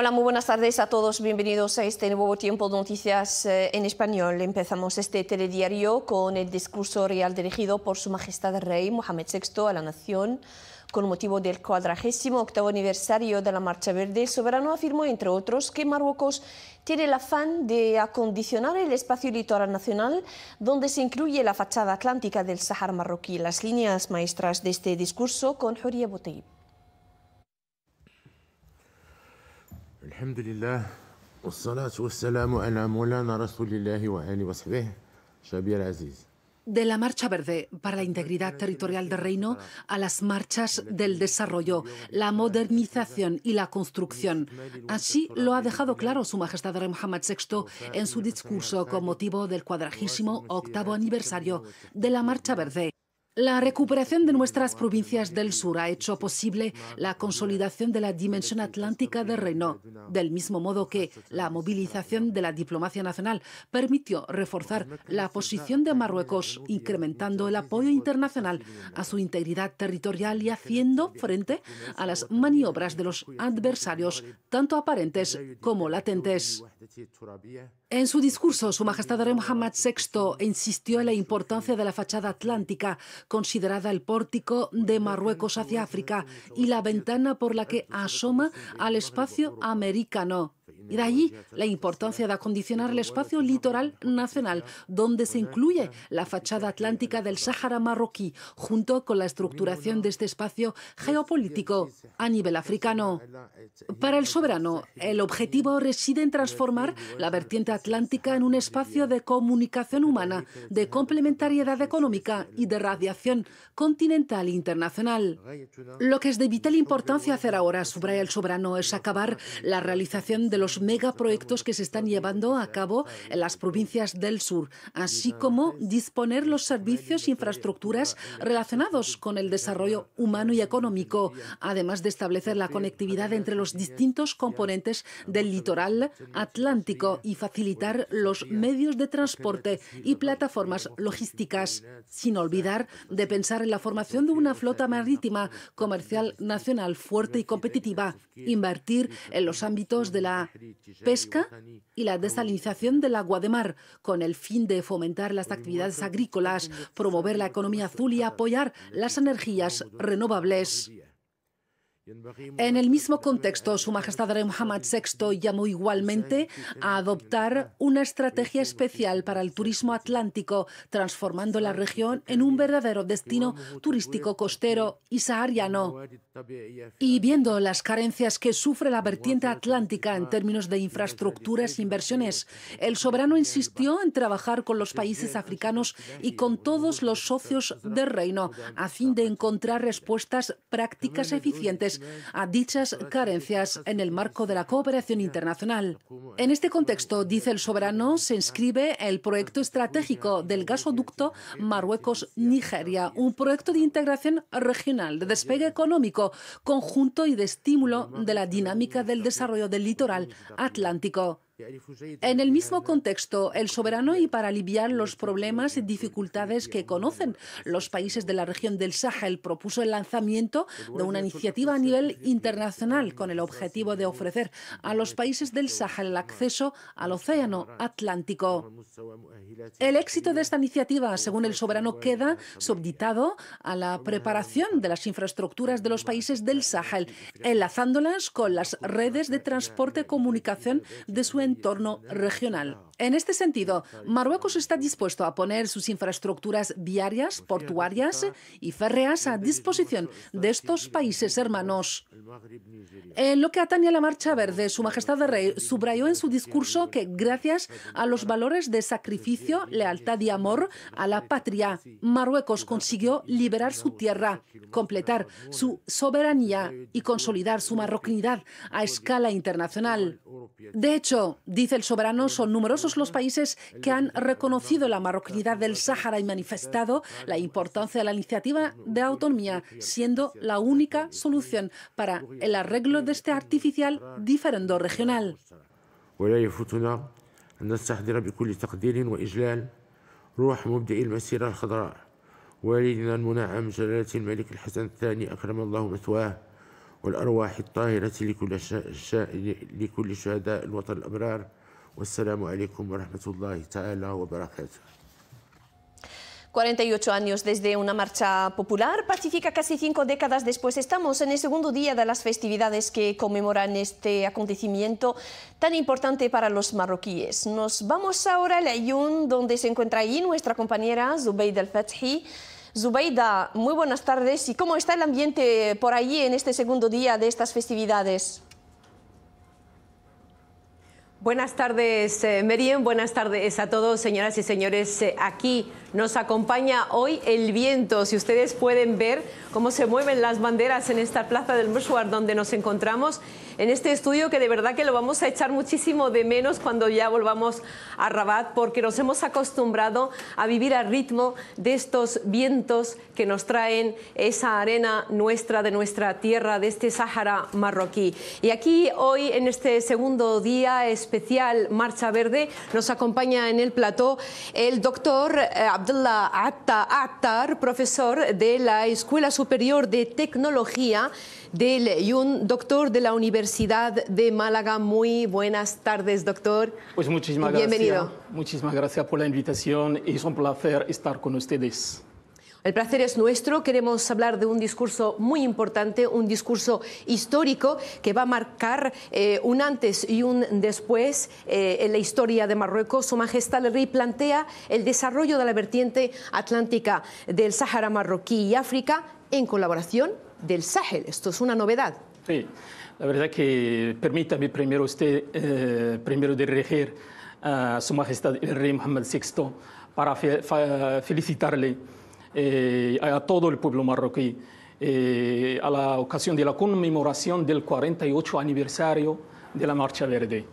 Hola, muy buenas tardes a todos. Bienvenidos a este nuevo tiempo de noticias eh, en español. Empezamos este telediario con el discurso real dirigido por Su Majestad el Rey Mohamed VI a la Nación con motivo del 48 aniversario de la Marcha Verde, soberano afirmó, entre otros, que Marruecos tiene el afán de acondicionar el espacio litoral nacional donde se incluye la fachada atlántica del Sahara marroquí. Las líneas maestras de este discurso con Juria Boteib. de la Marcha Verde para la Integridad Territorial del Reino a las marchas del desarrollo, la modernización y la construcción. Así lo ha dejado claro Su Majestad Rey Mohammed VI en su discurso con motivo del cuadragésimo octavo aniversario de la Marcha Verde. La recuperación de nuestras provincias del sur ha hecho posible la consolidación de la dimensión atlántica de reino, del mismo modo que la movilización de la diplomacia nacional permitió reforzar la posición de Marruecos, incrementando el apoyo internacional a su integridad territorial y haciendo frente a las maniobras de los adversarios, tanto aparentes como latentes. En su discurso, Su Majestad Rey Mohammed VI insistió en la importancia de la fachada atlántica, considerada el pórtico de Marruecos hacia África y la ventana por la que asoma al espacio americano. Y de allí la importancia de acondicionar el espacio litoral nacional, donde se incluye la fachada atlántica del Sáhara marroquí, junto con la estructuración de este espacio geopolítico a nivel africano. Para el soberano, el objetivo reside en transformar la vertiente atlántica en un espacio de comunicación humana, de complementariedad económica y de radiación continental e internacional. Lo que es de vital importancia hacer ahora, subraya el soberano, es acabar la realización de los los megaproyectos que se están llevando a cabo en las provincias del sur, así como disponer los servicios e infraestructuras relacionados con el desarrollo humano y económico, además de establecer la conectividad entre los distintos componentes del litoral atlántico y facilitar los medios de transporte y plataformas logísticas, sin olvidar de pensar en la formación de una flota marítima comercial nacional fuerte y competitiva, invertir en los ámbitos de la pesca y la desalinización del agua de mar, con el fin de fomentar las actividades agrícolas, promover la economía azul y apoyar las energías renovables. En el mismo contexto, Su Majestad Rey Muhammad VI llamó igualmente a adoptar una estrategia especial para el turismo atlántico, transformando la región en un verdadero destino turístico costero y sahariano. Y viendo las carencias que sufre la vertiente atlántica en términos de infraestructuras e inversiones, el soberano insistió en trabajar con los países africanos y con todos los socios del reino a fin de encontrar respuestas prácticas eficientes a dichas carencias en el marco de la cooperación internacional. En este contexto, dice el soberano, se inscribe el proyecto estratégico del gasoducto Marruecos-Nigeria, un proyecto de integración regional, de despegue económico conjunto y de estímulo de la dinámica del desarrollo del litoral atlántico. En el mismo contexto, el soberano y para aliviar los problemas y dificultades que conocen los países de la región del Sahel propuso el lanzamiento de una iniciativa a nivel internacional con el objetivo de ofrecer a los países del Sahel el acceso al océano Atlántico. El éxito de esta iniciativa, según el soberano, queda subditado a la preparación de las infraestructuras de los países del Sahel, enlazándolas con las redes de transporte y comunicación de su entorno regional. En este sentido, Marruecos está dispuesto a poner sus infraestructuras viarias, portuarias y férreas a disposición de estos países hermanos. En lo que atañe a la Marcha Verde, Su Majestad de Rey subrayó en su discurso que gracias a los valores de sacrificio, lealtad y amor a la patria, Marruecos consiguió liberar su tierra, completar su soberanía y consolidar su marroquinidad a escala internacional. De hecho, dice el soberano, son numerosos los países que han reconocido la marroquinidad del Sáhara y manifestado la importancia de la iniciativa de autonomía, siendo la única solución para el arreglo de este artificial diferendo regional. 48 años desde una marcha popular pacífica casi cinco décadas después. Estamos en el segundo día de las festividades que conmemoran este acontecimiento tan importante para los marroquíes. Nos vamos ahora al Ayun, donde se encuentra ahí nuestra compañera Zubeid al-Fathi. Zubeida, muy buenas tardes. ¿Y cómo está el ambiente por allí en este segundo día de estas festividades? Buenas tardes, eh, Meriem. Buenas tardes a todos, señoras y señores, eh, aquí nos acompaña hoy el viento. Si ustedes pueden ver cómo se mueven las banderas en esta plaza del Mersuar donde nos encontramos en este estudio que de verdad que lo vamos a echar muchísimo de menos cuando ya volvamos a Rabat porque nos hemos acostumbrado a vivir al ritmo de estos vientos que nos traen esa arena nuestra, de nuestra tierra, de este Sáhara marroquí. Y aquí hoy en este segundo día especial Marcha Verde nos acompaña en el plató el doctor eh, Abdullah Atta Attar, profesor de la Escuela Superior de Tecnología del y un doctor de la Universidad de Málaga. Muy buenas tardes, doctor. Pues muchísimas gracias. Bienvenido. Muchísimas gracias por la invitación es un placer estar con ustedes. El placer es nuestro. Queremos hablar de un discurso muy importante, un discurso histórico que va a marcar eh, un antes y un después eh, en la historia de Marruecos. Su Majestad el Rey plantea el desarrollo de la vertiente atlántica del Sáhara marroquí y África en colaboración del Sahel. Esto es una novedad. Sí, la verdad que permítame primero usted, eh, primero dirigir a Su Majestad el Rey Mohammed VI para felicitarle eh, a todo el pueblo marroquí. Eh, a la ocasión de la conmemoración del 48 aniversario de la Marcha Verde.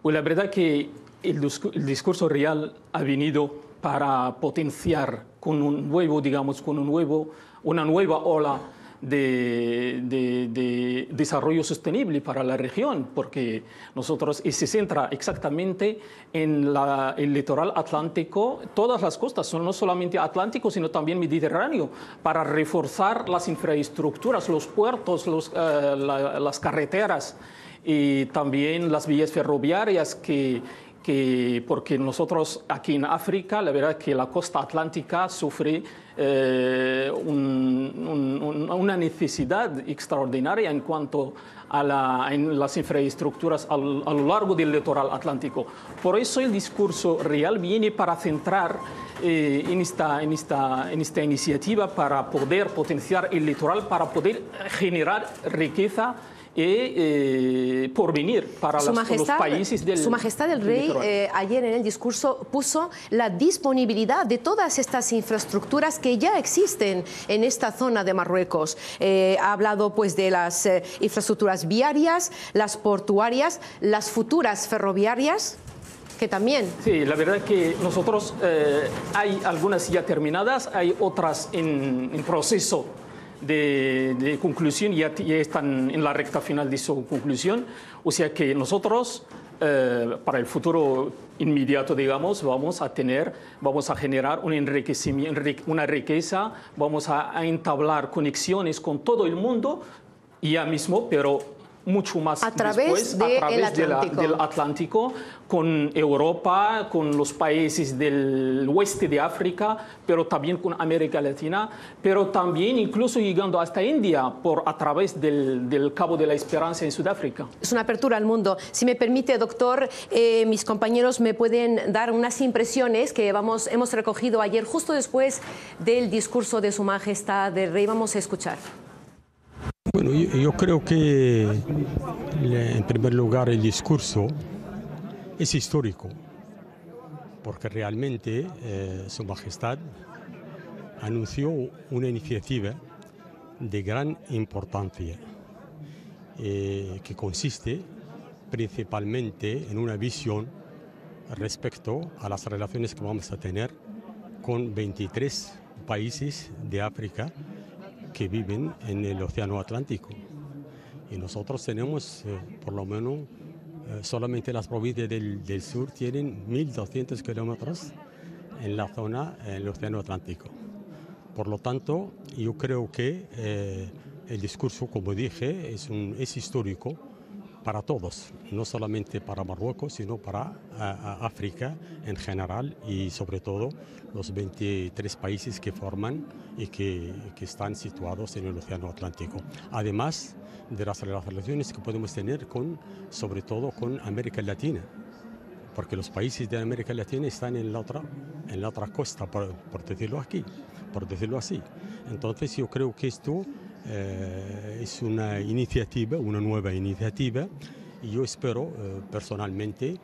Pues la verdad que el, discurso, el discurso real ha venido para potenciar con un nuevo, digamos, con un nuevo, una nueva ola de, desarrollo sostenible para la región, porque nosotros y eh, se centra exactamente en el litoral atlántico, todas las costas son no solamente atlántico, sino también mediterráneo, para reforzar las infraestructuras, los puertos, eh, las carreteras y también las vías ferroviarias que que porque nosotros aquí en África, la verdad es que la costa atlántica sufre eh, una necesidad extraordinaria en cuanto a las infraestructuras a lo largo del litoral atlántico. Por eso el discurso real viene para centrar eh, en, esta, en, esta, en esta iniciativa para poder potenciar el litoral, para poder generar riqueza y eh, por venir para los países del Su Majestad el Rey eh, ayer en el discurso puso la disponibilidad de todas estas infraestructuras que ya existen en esta zona de Marruecos. Eh, ha hablado pues de las infraestructuras viarias, las portuarias, las futuras ferroviarias que también. Sí, la verdad es que nosotros hay algunas ya terminadas, hay otras en proceso de, conclusión, ya, ya, están en la recta final de su conclusión. O sea que nosotros, eh, para el futuro inmediato, digamos, vamos a tener, vamos a generar un enriquecimiento, una riqueza, vamos a, a entablar conexiones con todo el mundo ya mismo, pero mucho más a través, después, del Atlántico, con Europa, con los países del oeste de África, pero también con América Latina, pero también incluso llegando hasta India por a través del, Cabo de la Esperanza en Sudáfrica. Es una apertura al mundo. Si me permite, doctor, eh, mis compañeros me pueden dar unas impresiones que vamos, hemos recogido ayer justo después del discurso de Su Majestad de Rey. Vamos a escuchar. Bueno, yo, creo que en primer lugar el discurso es histórico, porque realmente eh, Su Majestad anunció una iniciativa de gran importancia, eh, que consiste principalmente en una visión respecto a las relaciones que vamos a tener con 23 países de África que viven en el Océano Atlántico. Y nosotros tenemos, eh, por lo menos, eh, solamente las provincias del, sur tienen 1.200 kilómetros en la zona del Océano Atlántico. Por lo tanto, yo creo que eh, el discurso, como dije, un, es histórico para todos, no solamente para Marruecos, sino para África en general y sobre todo los 23 países que forman y que, están situados en el Océano Atlántico. Además de las relaciones que podemos tener con, sobre todo con América Latina, porque los países de América Latina están en la otra, en la otra costa, por, por decirlo aquí, por decirlo así. Entonces yo creo que esto eh, es una iniciativa, una nueva iniciativa, y yo espero eh, personalmente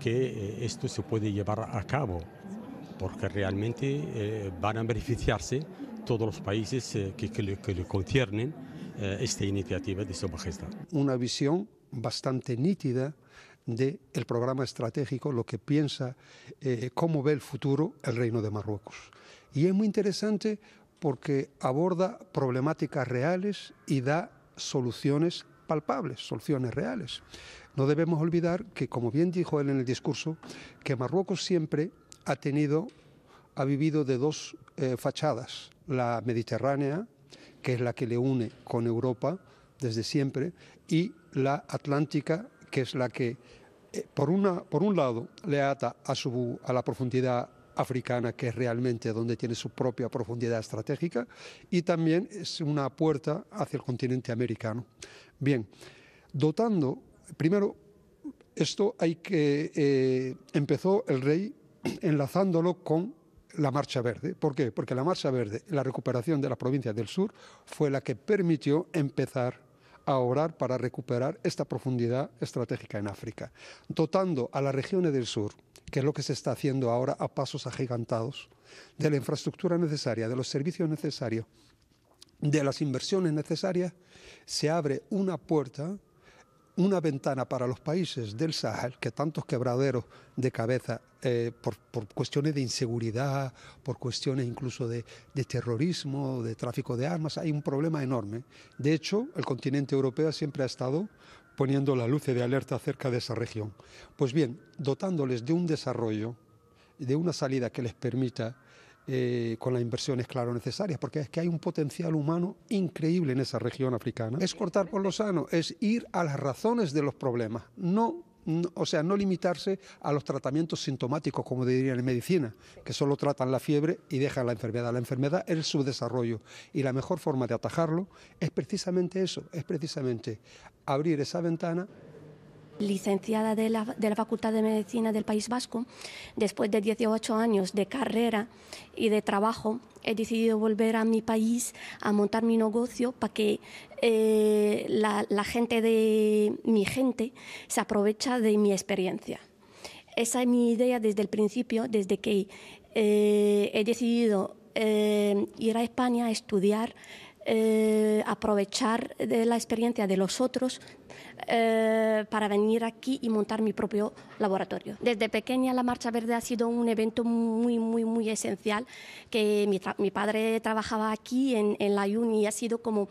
que eh, esto se puede llevar a cabo, porque realmente van a beneficiarse todos los países que, le, conciernen esta iniciativa de su majestad. Una visión bastante nítida del el programa estratégico, lo que piensa, cómo ve el futuro el Reino de Marruecos. Y es muy interesante porque aborda problemáticas reales y da soluciones palpables, soluciones reales. No debemos olvidar que, como bien dijo él en el discurso, que Marruecos siempre ha tenido, ha vivido de dos eh, fachadas, la mediterránea, que es la que le une con Europa desde siempre, y la atlántica, que es la que, eh, por, una, por un lado, le ata a, a la profundidad africana, que es realmente donde tiene su propia profundidad estratégica, y también es una puerta hacia el continente americano. Bien, dotando, primero, esto hay que, eh, empezó el rey enlazándolo con la Marcha Verde. ¿Por qué? Porque la Marcha Verde, la recuperación de la provincia del sur, fue la que permitió empezar a orar para recuperar esta profundidad estratégica en África, dotando a las regiones del sur, que es lo que se está haciendo ahora a pasos agigantados, de la infraestructura necesaria, de los servicios necesarios, de las inversiones necesarias, se abre una puerta, una ventana para los países del Sahel, que tantos quebraderos de cabeza eh, por, cuestiones de inseguridad, por cuestiones incluso de, terrorismo, de tráfico de armas, hay un problema enorme. De hecho, el continente europeo siempre ha estado poniendo la luz de alerta acerca de esa región. Pues bien, dotándoles de un desarrollo, de una salida que les permita eh, con las inversiones, claro, necesarias, porque es que hay un potencial humano increíble en esa región africana. Es cortar por lo sano, es ir a las razones de los problemas, no o sea, no limitarse a los tratamientos sintomáticos, como dirían en medicina, que solo tratan la fiebre y dejan la enfermedad. La enfermedad es el subdesarrollo y la mejor forma de atajarlo es precisamente eso, es precisamente abrir esa ventana licenciada de la, de la, Facultad de Medicina del País Vasco, después de 18 años de carrera y de trabajo, he decidido volver a mi país a montar mi negocio para que eh, la, gente de mi gente se aprovecha de mi experiencia. Esa es mi idea desde el principio, desde que eh, he decidido eh, ir a España a estudiar eh, aprovechar la experiencia de los otros eh, para venir aquí y montar mi propio laboratorio. Desde pequeña la Marcha Verde ha sido un evento muy, muy, muy esencial, que mi, padre trabajaba aquí en, la UNI y ha sido como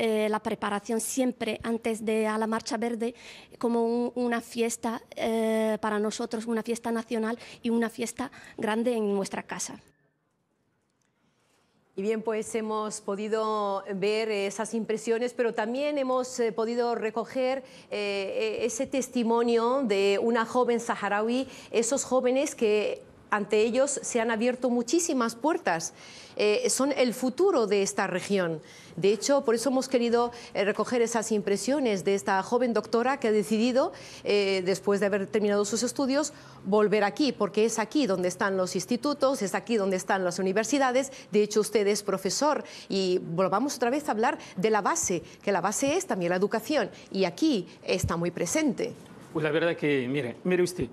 eh, la preparación siempre antes de la Marcha Verde, como una fiesta para nosotros, una fiesta nacional y una fiesta grande en nuestra casa. Y bien, pues hemos podido ver esas impresiones, pero también hemos eh, podido recoger eh, e, ese testimonio de una joven saharaui, esos jóvenes que ante ellos se han abierto muchísimas puertas. Eh, son el futuro de esta región. De hecho, por eso hemos querido eh, recoger esas impresiones de esta joven doctora que ha decidido, eh, después de haber terminado sus estudios, volver aquí, porque es aquí donde están los institutos, es aquí donde están las universidades. De hecho, usted es profesor y volvamos otra vez a hablar de la base, que la base es también la educación y aquí está muy presente. Pues la verdad que, mire, mire usted,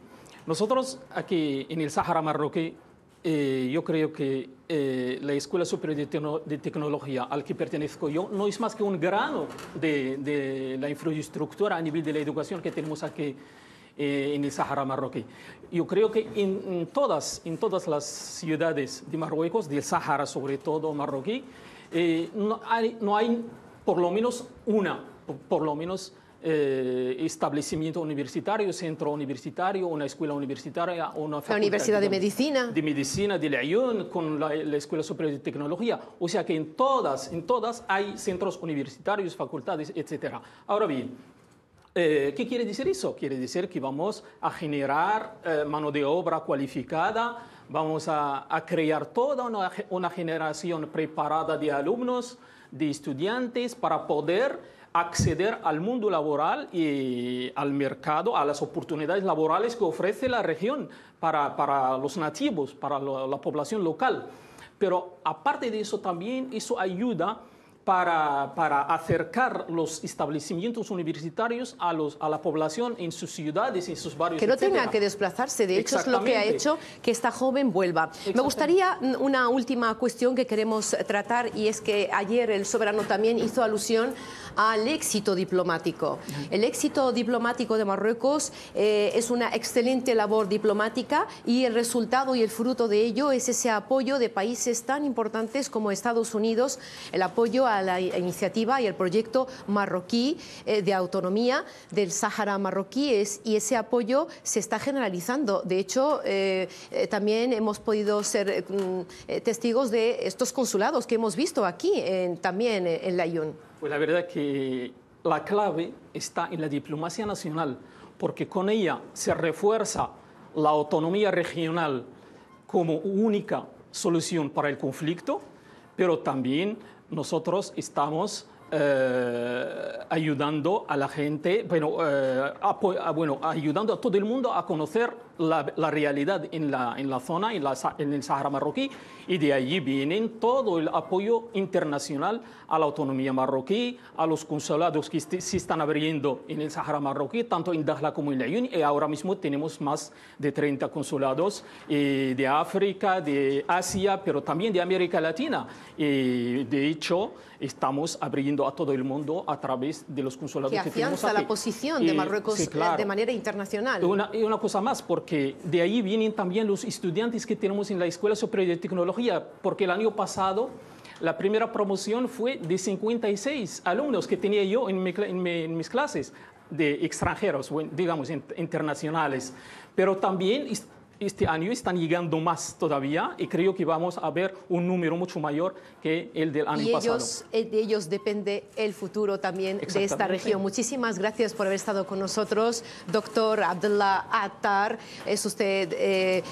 nosotros aquí en el Sahara marroquí, eh, yo creo que eh, la Escuela Superior de, Tecnología al que pertenezco yo no es más que un grano de, la infraestructura a nivel de la educación que tenemos aquí eh, en el Sahara marroquí. Yo creo que en, todas, en todas las ciudades de Marruecos, del Sahara sobre todo marroquí, no hay, no, hay, por lo menos una, por lo menos eh, establecimiento universitario, centro universitario, una escuela universitaria, una la Universidad de Medicina. De Medicina de León con la, Escuela Superior de Tecnología. O sea que en todas, en todas hay centros universitarios, facultades, etc. Ahora bien, eh, ¿qué quiere decir eso? Quiere decir que vamos a generar eh, mano de obra cualificada, vamos a, crear toda una, una generación preparada de alumnos, de estudiantes para poder acceder al mundo laboral y al mercado, a las oportunidades laborales que ofrece la región para, los nativos, para la, la población local. Pero aparte de eso también, eso ayuda para, para, acercar los establecimientos universitarios a, los, a la población en sus ciudades, en sus barrios. Que no tenga que desplazarse, de hecho es lo que ha hecho que esta joven vuelva. Me gustaría una última cuestión que queremos eh, tratar y es que ayer el soberano también hizo alusión al éxito diplomático. El éxito diplomático de Marruecos eh, es una excelente labor diplomática y el resultado y el fruto de ello es ese apoyo de países tan importantes como Estados Unidos, el apoyo a a la iniciativa y el proyecto marroquí eh, de autonomía del Sáhara marroquí y ese apoyo se está generalizando. De hecho, eh, eh, también hemos podido ser mm, testigos de estos consulados que hemos visto aquí en, también en la IUN. Pues la verdad que la clave está en la diplomacia nacional, porque con ella se refuerza la autonomía regional como única solución para el conflicto, pero también nosotros estamos eh, ayudando a la gente, bueno, eh, bueno, ayudando a todo el mundo a conocer la, realidad en la, en la zona, en, en, el Sahara marroquí, y de allí vienen todo el apoyo internacional a la autonomía marroquí, a los consulados que este, se están abriendo en el Sahara marroquí, tanto en Dakhla como en Leyun, y ahora mismo tenemos más de 30 consulados eh, de África, de Asia, pero también de América Latina. Eh, de hecho, estamos abriendo a todo el mundo a través de los consulados que, tenemos aquí. la posición de eh, Marruecos de manera internacional. una, y una cosa más, porque de ahí vienen también los estudiantes que tenemos en la Escuela Superior de Tecnología, porque el año pasado la primera promoción fue de 56 alumnos que tenía yo en, en mis clases de extranjeros, digamos, internacionales. Pero también este año están llegando más todavía y creo que vamos a ver un número mucho mayor que el del año y ellos, pasado. Eh, de ellos depende el futuro también de esta región. Muchísimas gracias por haber estado con nosotros, doctor Abdullah Attar. Es usted eh,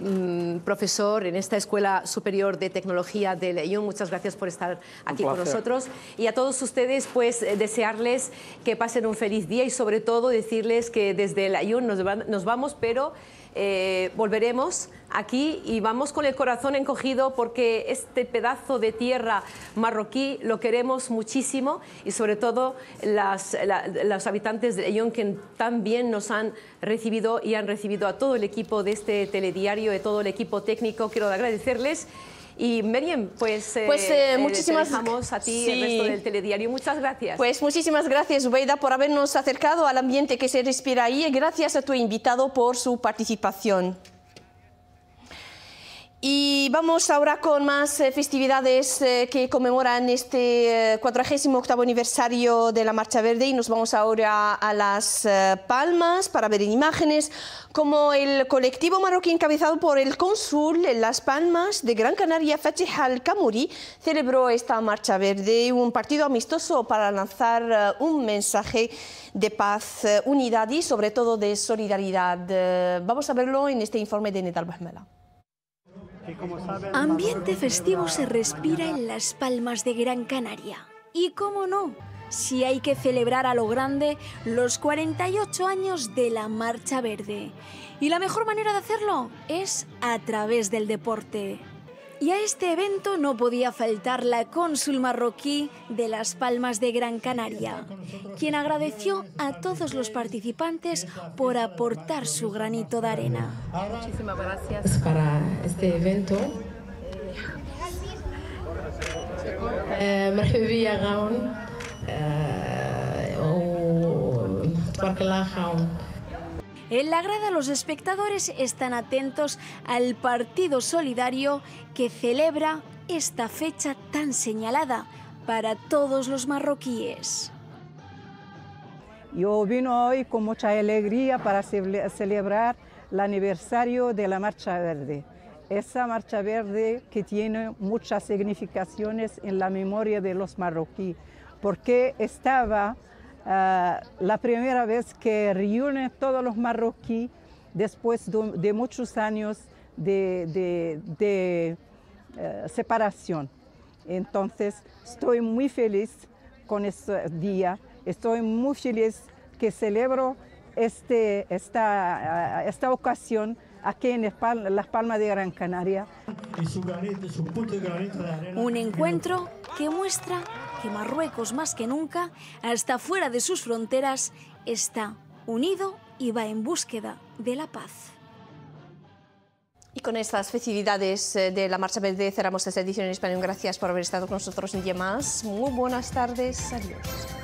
mm, profesor en esta Escuela Superior de Tecnología de León. Muchas gracias por estar aquí con nosotros. Y a todos ustedes, pues eh, desearles que pasen un feliz día y sobre todo decirles que desde el León nos, nos vamos, pero... Eh, volveremos aquí y vamos con el corazón encogido porque este pedazo de tierra marroquí lo queremos muchísimo y sobre todo las, los habitantes de que también nos han recibido y han recibido a todo el equipo de este telediario, de todo el equipo técnico. Quiero agradecerles. Y Meriem, pues, eh, pues eh, eh, muchísimas te dejamos a ti el resto del telediario. Muchas gracias. Pues muchísimas gracias, Ubeida, por habernos acercado al ambiente que se respira ahí y gracias a tu invitado por su participación. Y vamos ahora con más eh, festividades eh, que conmemoran este 48 eh, aniversario de la Marcha Verde y nos vamos ahora a Las Palmas para ver en imágenes cómo el colectivo marroquí encabezado por el cónsul en Las Palmas de Gran Canaria, Fatih Al-Kamuri, celebró esta Marcha Verde, un partido amistoso para lanzar un mensaje de paz, unidad y sobre todo de solidaridad. Vamos a verlo en este informe de Netal Bahmela. Ambiente festivo se respira en las palmas de Gran Canaria. Y cómo no, si hay que celebrar a lo grande los 48 años de la Marcha Verde. Y la mejor manera de hacerlo es a través del deporte. Y a este evento no podía faltar la cónsul marroquí de Las Palmas de Gran Canaria, quien agradeció a todos los participantes por aportar su granito de arena. Muchísimas gracias para este evento. Eh, en eh, la grada los espectadores están atentos al Partido Solidario que celebra esta fecha tan señalada para todos los marroquíes. Yo vino hoy con mucha alegría para celebrar el aniversario de la Marcha Verde. Esa Marcha Verde que tiene muchas significaciones en la memoria de los marroquíes, porque estaba Ah, la primera vez que reúne todos los marroquíes después de, muchos años de, eh, separación. Entonces, estoy muy feliz con este día, estoy muy feliz que celebro este, esta, ah, esta ocasión aquí en Las Palmas de Gran Canaria. Un encuentro que muestra que Marruecos más que nunca, hasta fuera de sus fronteras, está unido y va en búsqueda de la paz. Y con estas festividades eh, de la Marcha Verde cerramos esta edición en español. Gracias por haber estado con nosotros un día más. Muy buenas tardes. Adiós.